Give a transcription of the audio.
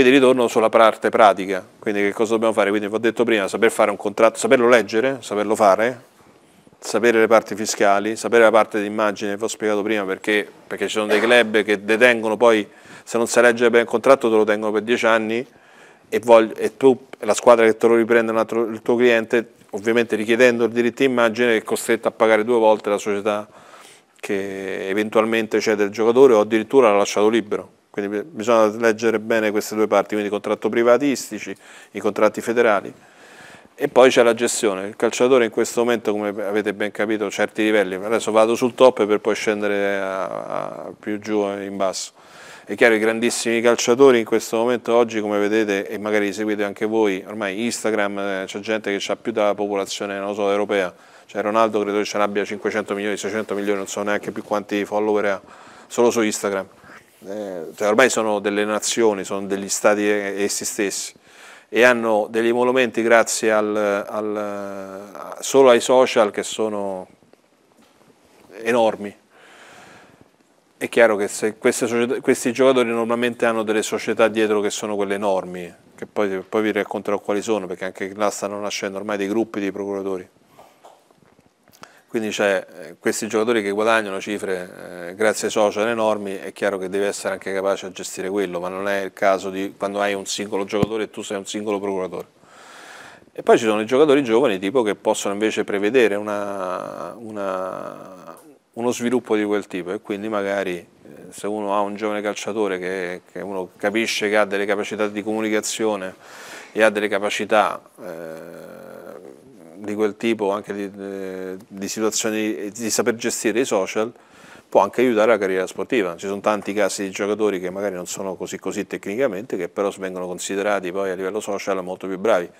Quindi ritorno sulla parte pratica, quindi che cosa dobbiamo fare? Quindi vi ho detto prima, saper fare un contratto, saperlo leggere, saperlo fare, sapere le parti fiscali, sapere la parte d'immagine, vi ho spiegato prima perché, perché ci sono dei club che detengono poi, se non sai leggere bene il contratto te lo tengono per dieci anni e, voglio, e tu, la squadra che te lo riprende altro, il tuo cliente, ovviamente richiedendo il diritto d'immagine è costretta a pagare due volte la società che eventualmente cede il giocatore o addirittura l'ha lasciato libero. Quindi bisogna leggere bene queste due parti, quindi i contratti privatistici, i contratti federali. E poi c'è la gestione. Il calciatore in questo momento, come avete ben capito, a certi livelli, adesso vado sul top per poi scendere a, a più giù in basso. È chiaro, i grandissimi calciatori in questo momento, oggi come vedete, e magari li seguite anche voi, ormai Instagram eh, c'è gente che ha più della popolazione so, europea, cioè Ronaldo credo che ce n'abbia 500 milioni, 600 milioni, non so neanche più quanti follower ha, solo su Instagram eh, cioè ormai sono delle nazioni, sono degli stati essi stessi e hanno degli emolumenti grazie al, al, solo ai social che sono enormi. È chiaro che società, questi giocatori normalmente hanno delle società dietro che sono quelle enormi, che poi, poi vi racconterò quali sono, perché anche là stanno nascendo ormai dei gruppi di procuratori quindi c'è eh, questi giocatori che guadagnano cifre eh, grazie ai social enormi, è chiaro che devi essere anche capace a gestire quello, ma non è il caso di quando hai un singolo giocatore e tu sei un singolo procuratore. E poi ci sono i giocatori giovani tipo che possono invece prevedere una, una, uno sviluppo di quel tipo e quindi magari eh, se uno ha un giovane calciatore che, che uno capisce che ha delle capacità di comunicazione e ha delle capacità eh, di quel tipo, anche di, eh, di situazioni, di saper gestire i social, può anche aiutare la carriera sportiva. Ci sono tanti casi di giocatori che magari non sono così così tecnicamente, che però vengono considerati poi a livello social molto più bravi.